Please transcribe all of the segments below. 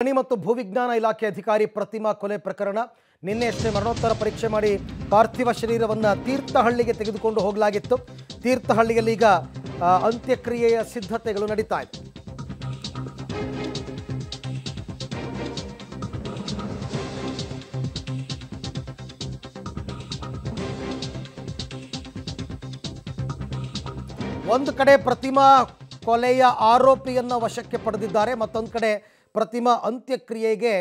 ಗಣಿ ಮತ್ತು ಭೂವಿಜ್ಞಾನ ಇಲಾಖೆ ಅಧಿಕಾರಿ ಪ್ರತಿಮಾ ಕೊಲೆ ಪ್ರಕರಣ ನಿನ್ನೆಯಷ್ಟೇ ಮರಣೋತ್ತರ ಪರೀಕ್ಷೆ ಮಾಡಿ ಪಾರ್ಥಿವ ಶರೀರವನ್ನು ತೀರ್ಥಹಳ್ಳಿಗೆ ತೆಗೆದುಕೊಂಡು ಹೋಗಲಾಗಿತ್ತು ತೀರ್ಥಹಳ್ಳಿಯಲ್ಲಿ ಈಗ ಅಂತ್ಯಕ್ರಿಯೆಯ ಸಿದ್ಧತೆಗಳು ನಡೀತಾ ಇತ್ತು ಒಂದು ಕಡೆ ಪ್ರತಿಮಾ ಕೊಲೆಯ ಆರೋಪಿಯನ್ನು ವಶಕ್ಕೆ ಪಡೆದಿದ್ದಾರೆ ಮತ್ತೊಂದು ಕಡೆ ಪ್ರತಿಮಾ ಅಂತ್ಯಕ್ರಿಯೆಗೆ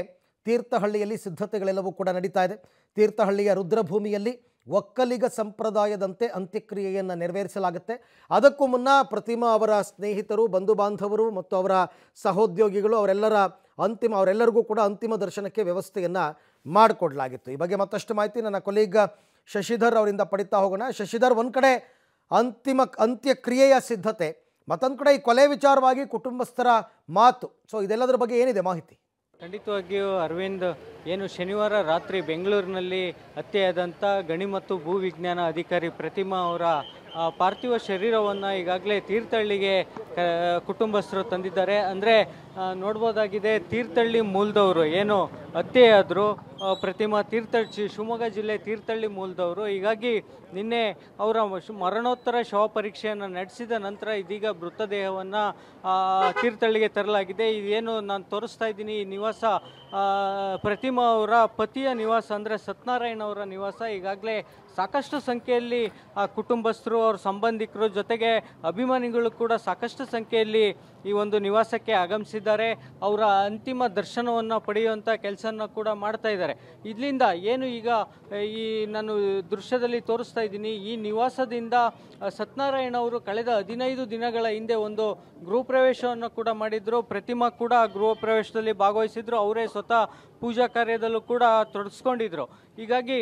ತೀರ್ಥಹಳ್ಳಿಯಲ್ಲಿ ಸಿದ್ಧತೆಗಳೆಲ್ಲವೂ ಕೂಡ ನಡೀತಾ ಇದೆ ತೀರ್ಥಹಳ್ಳಿಯ ರುದ್ರಭೂಮಿಯಲ್ಲಿ ಒಕ್ಕಲಿಗ ಸಂಪ್ರದಾಯದಂತೆ ಅಂತ್ಯಕ್ರಿಯೆಯನ್ನು ನೆರವೇರಿಸಲಾಗುತ್ತೆ ಅದಕ್ಕೂ ಮುನ್ನ ಪ್ರತಿಮಾ ಅವರ ಸ್ನೇಹಿತರು ಬಂಧು ಬಾಂಧವರು ಮತ್ತು ಅವರ ಸಹೋದ್ಯೋಗಿಗಳು ಅವರೆಲ್ಲರ ಅಂತಿಮ ಅವರೆಲ್ಲರಿಗೂ ಕೂಡ ಅಂತಿಮ ದರ್ಶನಕ್ಕೆ ವ್ಯವಸ್ಥೆಯನ್ನು ಮಾಡಿಕೊಡಲಾಗಿತ್ತು ಈ ಬಗ್ಗೆ ಮತ್ತಷ್ಟು ಮಾಹಿತಿ ನನ್ನ ಕೊಲೀಗ ಶಶಿಧರ್ ಅವರಿಂದ ಪಡಿತಾ ಹೋಗೋಣ ಶಶಿಧರ್ ಒಂದು ಕಡೆ ಅಂತಿಮ ಅಂತ್ಯಕ್ರಿಯೆಯ ಸಿದ್ಧತೆ ಮತ್ತೊಂದು ಕಡೆ ಈ ಕೊಲೆ ವಿಚಾರವಾಗಿ ಕುಟುಂಬಸ್ಥರ ಮಾತು ಸೊ ಇದೆಲ್ಲದರ ಬಗ್ಗೆ ಏನಿದೆ ಮಾಹಿತಿ ಖಂಡಿತವಾಗಿಯೂ ಅರವಿಂದ್ ಏನು ಶನಿವಾರ ರಾತ್ರಿ ಬೆಂಗಳೂರಿನಲ್ಲಿ ಹತ್ಯೆಯಾದಂಥ ಗಣಿ ಮತ್ತು ಭೂ ವಿಜ್ಞಾನ ಅಧಿಕಾರಿ ಪ್ರತಿಮಾ ಅವರ ಪಾರ್ಥಿವ ಶರೀರವನ್ನು ಈಗಾಗಲೇ ತೀರ್ಥಹಳ್ಳಿಗೆ ಕುಟುಂಬಸ್ಥರು ತಂದಿದ್ದಾರೆ ಅಂದರೆ ನೋಡ್ಬೋದಾಗಿದೆ ತೀರ್ಥಹಳ್ಳಿ ಮೂಲದವರು ಏನು ಹತ್ಯೆಯಾದರು ಪ್ರತಿಮಾ ತೀರ್ಥಹಳ್ಳಿ ಶಿವಮೊಗ್ಗ ಜಿಲ್ಲೆ ತೀರ್ಥಹಳ್ಳಿ ಮೂಲದವರು ಹೀಗಾಗಿ ನಿನ್ನೆ ಅವರ ಮರಣೋತ್ತರ ಶವ ಪರೀಕ್ಷೆಯನ್ನು ನಡೆಸಿದ ನಂತರ ಇದೀಗ ಮೃತದೇಹವನ್ನು ತೀರ್ಥಹಳ್ಳಿಗೆ ತರಲಾಗಿದೆ ಇದೇನು ನಾನು ತೋರಿಸ್ತಾ ಇದ್ದೀನಿ ಈ ನಿವಾಸ ಪ್ರತಿಮಾ ಅವರ ಪತಿಯ ನಿವಾಸ ಅಂದರೆ ಸತ್ಯನಾರಾಯಣ ಅವರ ನಿವಾಸ ಈಗಾಗಲೇ ಸಾಕಷ್ಟು ಸಂಖ್ಯೆಯಲ್ಲಿ ಆ ಕುಟುಂಬಸ್ಥರು ಅವ್ರ ಸಂಬಂಧಿಕರು ಜೊತೆಗೆ ಅಭಿಮಾನಿಗಳು ಕೂಡ ಸಾಕಷ್ಟು ಸಂಖ್ಯೆಯಲ್ಲಿ ಈ ಒಂದು ನಿವಾಸಕ್ಕೆ ಆಗಮಿಸಿದ್ದಾರೆ ಅವರ ಅಂತಿಮ ದರ್ಶನವನ್ನು ಪಡೆಯುವಂಥ ಕೆಲಸ ಕೆಲಸನ ಕೂಡ ಮಾಡ್ತಾ ಇದ್ದಾರೆ ಇದರಿಂದ ಏನು ಈಗ ಈ ನಾನು ದೃಶ್ಯದಲ್ಲಿ ತೋರಿಸ್ತಾ ಇದ್ದೀನಿ ಈ ನಿವಾಸದಿಂದ ಸತ್ಯನಾರಾಯಣ ಅವರು ಕಳೆದ ಹದಿನೈದು ದಿನಗಳ ಹಿಂದೆ ಒಂದು ಗೃಹ ಪ್ರವೇಶವನ್ನು ಕೂಡ ಮಾಡಿದ್ರು ಪ್ರತಿಮಾ ಕೂಡ ಗೃಹ ಪ್ರವೇಶದಲ್ಲಿ ಭಾಗವಹಿಸಿದ್ರು ಅವರೇ ಸ್ವತಃ ಪೂಜಾ ಕಾರ್ಯದಲ್ಲೂ ಕೂಡ ತೊಡಗಿಸ್ಕೊಂಡಿದ್ರು ಹೀಗಾಗಿ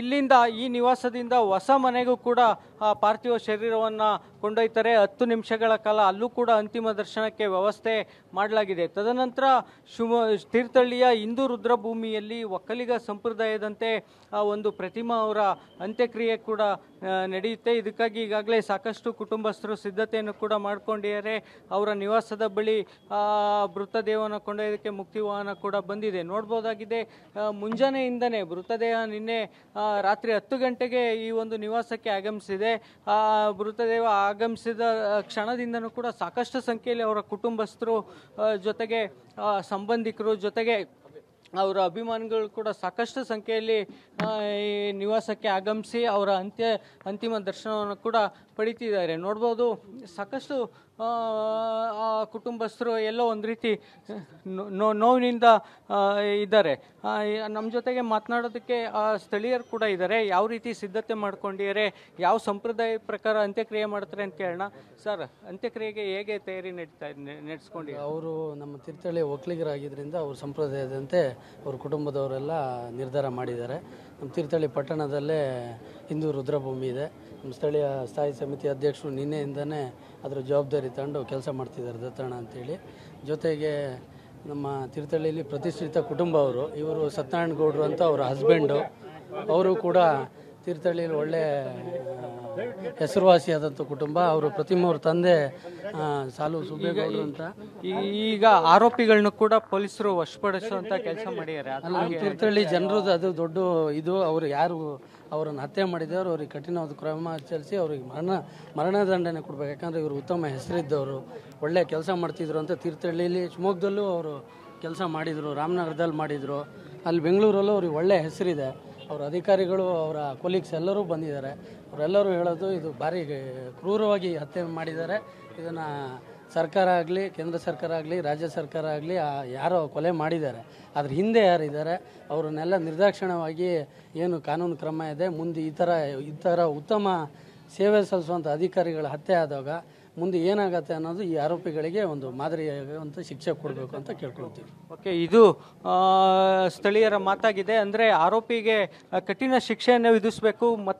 ಇಲ್ಲಿಂದ ಈ ನಿವಾಸದಿಂದ ಹೊಸ ಮನೆಗೂ ಕೂಡ ಪಾರ್ಥಿವ ಶರೀರವನ್ನು ಕೊಂಡೊಯ್ತಾರೆ ಹತ್ತು ನಿಮಿಷಗಳ ಕಾಲ ಅಲ್ಲೂ ಕೂಡ ಅಂತಿಮ ದರ್ಶನಕ್ಕೆ ವ್ಯವಸ್ಥೆ ಮಾಡಲಾಗಿದೆ ತದನಂತರ ಶಿವ ತೀರ್ಥಹಳ್ಳಿಯ ಹಿಂದೂ ರುದ್ರಭೂಮಿಯಲ್ಲಿ ಒಕ್ಕಲಿಗ ಸಂಪ್ರದಾಯದಂತೆ ಆ ಒಂದು ಪ್ರತಿಮಾ ಅವರ ಅಂತ್ಯಕ್ರಿಯೆ ಕೂಡ ನಡೆಯುತ್ತೆ ಇದಕ್ಕಾಗಿ ಈಗಾಗಲೇ ಸಾಕಷ್ಟು ಕುಟುಂಬಸ್ಥರು ಸಿದ್ಧತೆಯನ್ನು ಕೂಡ ಮಾಡಿಕೊಂಡಿದ್ದಾರೆ ಅವರ ನಿವಾಸದ ಬಳಿ ಮೃತದೇಹವನ್ನು ಕೊಂಡೊಯ್ಯೋದಕ್ಕೆ ಮುಕ್ತಿ ವಾಹನ ಕೂಡ ಬಂದು ಬಂದಿದೆ ನೋಡ್ಬೋದಾಗಿದೆ ಮುಂಜಾನೆಯಿಂದನೇ ಮೃತದೇಹ ನಿನ್ನೆ ರಾತ್ರಿ ಹತ್ತು ಗಂಟೆಗೆ ಈ ಒಂದು ನಿವಾಸಕ್ಕೆ ಆಗಮಿಸಿದೆ ಮೃತದೇಹ ಆಗಮಿಸಿದ ಕ್ಷಣದಿಂದನೂ ಕೂಡ ಸಾಕಷ್ಟು ಸಂಖ್ಯೆಯಲ್ಲಿ ಅವರ ಕುಟುಂಬಸ್ಥರು ಜೊತೆಗೆ ಸಂಬಂಧಿಕರು ಜೊತೆಗೆ ಅವರ ಅಭಿಮಾನಿಗಳು ಕೂಡ ಸಾಕಷ್ಟು ಸಂಖ್ಯೆಯಲ್ಲಿ ಈ ನಿವಾಸಕ್ಕೆ ಆಗಮಿಸಿ ಅವರ ಅಂತ್ಯ ಅಂತಿಮ ದರ್ಶನವನ್ನು ಕೂಡ ಪಡಿತಿದ್ದಾರೆ ನೋಡ್ಬೋದು ಸಾಕಷ್ಟು ಆ ಕುಟುಂಬಸ್ಥರು ಎಲ್ಲೋ ಒಂದು ರೀತಿ ನೋ ನೋವಿನಿಂದ ಇದ್ದಾರೆ ನಮ್ಮ ಜೊತೆಗೆ ಮಾತನಾಡೋದಕ್ಕೆ ಸ್ಥಳೀಯರು ಕೂಡ ಇದ್ದಾರೆ ಯಾವ ರೀತಿ ಸಿದ್ಧತೆ ಮಾಡ್ಕೊಂಡಿದ್ದಾರೆ ಯಾವ ಸಂಪ್ರದಾಯ ಪ್ರಕಾರ ಅಂತ್ಯಕ್ರಿಯೆ ಮಾಡ್ತಾರೆ ಅಂತ ಕೇಳೋಣ ಸರ್ ಅಂತ್ಯಕ್ರಿಯೆಗೆ ಹೇಗೆ ತಯಾರಿ ನಡೀತಾ ನಡೆಸ್ಕೊಂಡು ಅವರು ನಮ್ಮ ತೀರ್ಥಹಳ್ಳಿ ಒಕ್ಕಲಿಗರಾಗಿದ್ದರಿಂದ ಅವ್ರ ಸಂಪ್ರದಾಯದಂತೆ ಅವ್ರ ಕುಟುಂಬದವರೆಲ್ಲ ನಿರ್ಧಾರ ಮಾಡಿದ್ದಾರೆ ನಮ್ಮ ತೀರ್ಥಹಳ್ಳಿ ಪಟ್ಟಣದಲ್ಲೇ ಹಿಂದೂ ರುದ್ರಭೂಮಿ ಇದೆ ನಮ್ಮ ಸ್ಥಳೀಯ ಸ್ಥಾಯಿ ಸಮಿತಿ ಅಧ್ಯಕ್ಷರು ನಿನ್ನೆಯಿಂದನೇ ಅದರ ಜವಾಬ್ದಾರಿ ತಗೊಂಡು ಕೆಲಸ ಮಾಡ್ತಿದ್ದಾರೆ ದತ್ತಣ ಅಂತೇಳಿ ಜೊತೆಗೆ ನಮ್ಮ ತೀರ್ಥಹಳ್ಳಿಯಲ್ಲಿ ಪ್ರತಿಷ್ಠಿತ ಕುಟುಂಬ ಅವರು ಇವರು ಸತ್ಯನಾರಾಯಣ ಗೌಡ್ರು ಅಂತ ಅವರ ಹಸ್ಬೆಂಡು ಅವರು ಕೂಡ ತೀರ್ಥಹಳ್ಳಿಯಲ್ಲಿ ಒಳ್ಳೆಯ ಹೆಸರುವಾಸಿಯಾದಂಥ ಕುಟುಂಬ ಅವರು ಪ್ರತಿಮೂರು ತಂದೆ ಸಾಲು ಸುಬ್ಬೇಗೌಡರು ಅಂತ ಈಗ ಆರೋಪಿಗಳನ್ನು ಕೂಡ ಪೊಲೀಸರು ವಶಪಡಿಸುವಂತ ಕೆಲಸ ಮಾಡಿದ್ದಾರೆ ತೀರ್ಥಹಳ್ಳಿ ಜನರದ್ದು ಅದು ದೊಡ್ಡ ಇದು ಅವರು ಯಾರು ಅವರನ್ನು ಹತ್ಯೆ ಮಾಡಿದವರು ಅವ್ರಿಗೆ ಕಠಿಣವಾದ ಕ್ರಮ ಆಚರಿಸಿ ಅವ್ರಿಗೆ ಮರಣ ಮರಣದಂಡನೆ ಕೊಡ್ಬೇಕು ಯಾಕಂದರೆ ಇವರು ಉತ್ತಮ ಹೆಸರಿದ್ದವರು ಒಳ್ಳೆಯ ಕೆಲಸ ಮಾಡ್ತಿದ್ರು ಅಂತ ತೀರ್ಥಹಳ್ಳಿಯಲ್ಲಿ ಶಿವಮೊಗ್ಗದಲ್ಲೂ ಅವರು ಕೆಲಸ ಮಾಡಿದರು ರಾಮನಗರದಲ್ಲಿ ಮಾಡಿದರು ಅಲ್ಲಿ ಬೆಂಗಳೂರಲ್ಲೂ ಅವ್ರಿಗೆ ಒಳ್ಳೆಯ ಹೆಸರಿದೆ ಅವರ ಅಧಿಕಾರಿಗಳು ಅವರ ಕೊಲೀಗ್ಸ್ ಎಲ್ಲರೂ ಬಂದಿದ್ದಾರೆ ಅವರೆಲ್ಲರೂ ಹೇಳೋದು ಇದು ಭಾರಿ ಕ್ರೂರವಾಗಿ ಹತ್ಯೆ ಮಾಡಿದ್ದಾರೆ ಇದನ್ನು ಸರ್ಕಾರ ಆಗಲಿ ಕೇಂದ್ರ ಸರ್ಕಾರ ಆಗಲಿ ರಾಜ್ಯ ಸರ್ಕಾರ ಆಗಲಿ ಯಾರೋ ಕೊಲೆ ಮಾಡಿದ್ದಾರೆ ಅದ್ರ ಹಿಂದೆ ಯಾರಿದ್ದಾರೆ ಅವರನ್ನೆಲ್ಲ ನಿರ್ದಾಕ್ಷಿಣ್ಯವಾಗಿ ಏನು ಕಾನೂನು ಕ್ರಮ ಇದೆ ಮುಂದೆ ಈ ಥರ ಈ ಥರ ಉತ್ತಮ ಸೇವೆ ಸಲ್ಲಿಸುವಂಥ ಅಧಿಕಾರಿಗಳ ಹತ್ಯೆ ಆದಾಗ ಮುಂದೆ ಏನಾಗುತ್ತೆ ಅನ್ನೋದು ಈ ಆರೋಪಿಗಳಿಗೆ ಒಂದು ಮಾದರಿಯಾಗುವಂಥ ಶಿಕ್ಷೆ ಕೊಡಬೇಕು ಅಂತ ಕೇಳ್ಕೊಳ್ತೀವಿ ಓಕೆ ಇದು ಸ್ಥಳೀಯರ ಮಾತಾಗಿದೆ ಅಂದರೆ ಆರೋಪಿಗೆ ಕಠಿಣ ಶಿಕ್ಷೆಯನ್ನು ವಿಧಿಸಬೇಕು ಮತ್ತು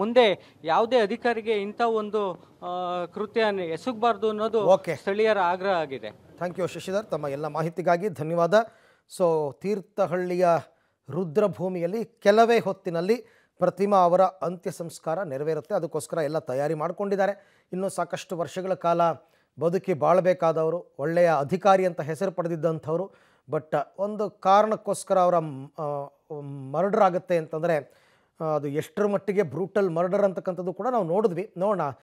ಮುಂದೆ ಯಾವುದೇ ಅಧಿಕಾರಿಗೆ ಇಂಥ ಒಂದು ಕೃತ್ಯ ಎಸಗಬಾರ್ದು ಅನ್ನೋದು ಸ್ಥಳೀಯರ ಆಗ್ರಹ ಆಗಿದೆ ಥ್ಯಾಂಕ್ ಯು ಶಶಿಧರ್ ತಮ್ಮ ಎಲ್ಲ ಮಾಹಿತಿಗಾಗಿ ಧನ್ಯವಾದ ಸೊ ತೀರ್ಥಹಳ್ಳಿಯ ರುದ್ರಭೂಮಿಯಲ್ಲಿ ಕೆಲವೇ ಹೊತ್ತಿನಲ್ಲಿ ಪ್ರತಿಮಾ ಅವರ ಅಂತ್ಯ ಸಂಸ್ಕಾರ ನೆರವೇರುತ್ತೆ ಅದಕ್ಕೋಸ್ಕರ ಎಲ್ಲ ತಯಾರಿ ಮಾಡಿಕೊಂಡಿದ್ದಾರೆ ಇನ್ನೂ ಸಾಕಷ್ಟು ವರ್ಷಗಳ ಕಾಲ ಬದುಕಿ ಬಾಳಬೇಕಾದವರು ಒಳ್ಳೆಯ ಅಧಿಕಾರಿ ಅಂತ ಹೆಸರು ಪಡೆದಿದ್ದಂಥವರು ಬಟ್ ಒಂದು ಕಾರಣಕ್ಕೋಸ್ಕರ ಅವರ ಮರ್ಡರ್ ಆಗುತ್ತೆ ಅಂತಂದರೆ ಅದು ಎಷ್ಟರ ಮಟ್ಟಿಗೆ ಬ್ರೂಟಲ್ ಮರ್ಡರ್ ಅಂತಕ್ಕಂಥದ್ದು ಕೂಡ ನಾವು ನೋಡಿದ್ವಿ ನೋಡೋಣ